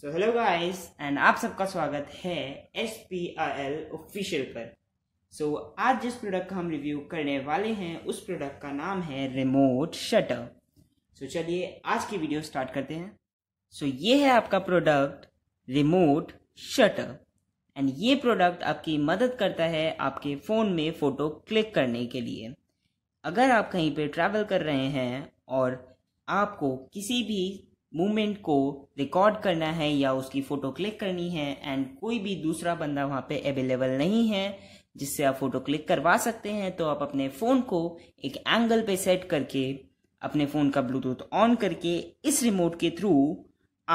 so hello guys and आप सबका स्वागत है S P R L official पर सो so, आज जिस प्रोडक्ट का हम रिव्यू करने वाले हैं उस प्रोडक्ट का नाम है रिमोट शटर सो चलिए आज की वीडियो स्टार्ट करते हैं सो so, ये है आपका प्रोडक्ट रिमोट शटर एंड ये प्रोडक्ट आपकी मदद करता है आपके फ़ोन में फ़ोटो क्लिक करने के लिए अगर आप कहीं पे ट्रैवल कर रहे हैं और आपको किसी भी मूवमेंट को रिकॉर्ड करना है या उसकी फ़ोटो क्लिक करनी है एंड कोई भी दूसरा बंदा वहाँ पे अवेलेबल नहीं है जिससे आप फ़ोटो क्लिक करवा सकते हैं तो आप अपने फ़ोन को एक एंगल पे सेट करके अपने फ़ोन का ब्लूटूथ ऑन करके इस रिमोट के थ्रू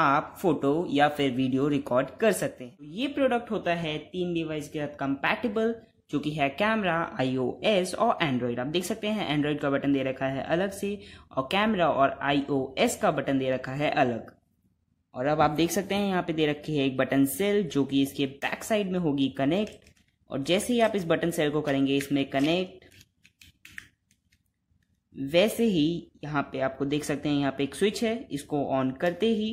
आप फोटो या फिर वीडियो रिकॉर्ड कर सकते हैं तो ये प्रोडक्ट होता है तीन डिवाइस के साथ कंपैटिबल जो कि है कैमरा आईओएस और एंड्रॉयड आप देख सकते हैं एंड्रॉयड का बटन दे रखा है अलग से और कैमरा और आईओएस का बटन दे रखा है अलग और अब आप देख सकते हैं यहाँ पे दे रखी है एक बटन सेल जो कि इसके बैक साइड में होगी कनेक्ट और जैसे ही आप इस बटन सेल को करेंगे इसमें कनेक्ट वैसे ही यहाँ पे आपको देख सकते हैं यहाँ पे एक स्विच है इसको ऑन करते ही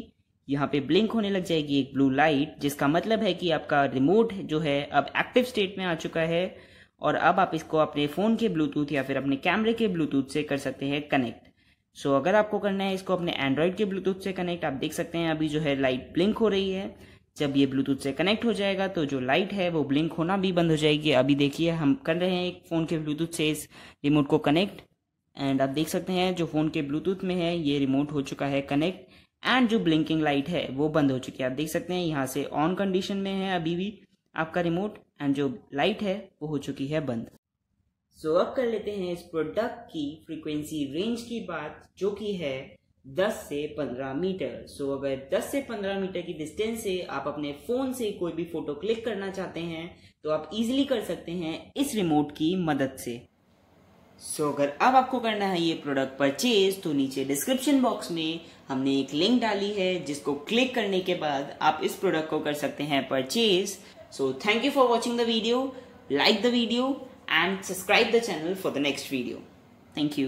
यहाँ पे ब्लिंक होने लग जाएगी एक ब्लू लाइट जिसका मतलब है कि आपका रिमोट जो है अब एक्टिव स्टेट में आ चुका है और अब आप इसको अपने फ़ोन के ब्लूटूथ या फिर अपने कैमरे के ब्लूटूथ से कर सकते हैं कनेक्ट सो अगर आपको करना है इसको अपने एंड्रॉयड के ब्लूटूथ से कनेक्ट आप देख सकते हैं अभी जो है लाइट ब्लिंक हो रही है जब ये ब्लूटूथ से कनेक्ट हो जाएगा तो जो लाइट है वो ब्लिंक होना भी बंद हो जाएगी अभी देखिए हम कर रहे हैं एक फ़ोन के ब्लूटूथ से इस रिमोट को कनेक्ट एंड आप देख सकते हैं जो फ़ोन के ब्लूटूथ में है ये रिमोट हो चुका है कनेक्ट एंड जो ब्लिंकिंग लाइट है वो बंद हो चुकी है आप देख सकते हैं यहाँ से ऑन कंडीशन में है अभी भी आपका रिमोट एंड जो लाइट है वो हो चुकी है बंद सो so, अब कर लेते हैं इस प्रोडक्ट की फ्रीक्वेंसी रेंज की बात जो कि है 10 से 15 मीटर सो so, अगर 10 से 15 मीटर की डिस्टेंस से आप अपने फोन से कोई भी फोटो क्लिक करना चाहते हैं तो आप इजीली कर सकते हैं इस रिमोट की मदद से सो so, अगर अब आपको करना है ये प्रोडक्ट परचेज तो नीचे डिस्क्रिप्शन बॉक्स में हमने एक लिंक डाली है जिसको क्लिक करने के बाद आप इस प्रोडक्ट को कर सकते हैं purchase so thank you for watching the video like the video and subscribe the channel for the next video thank you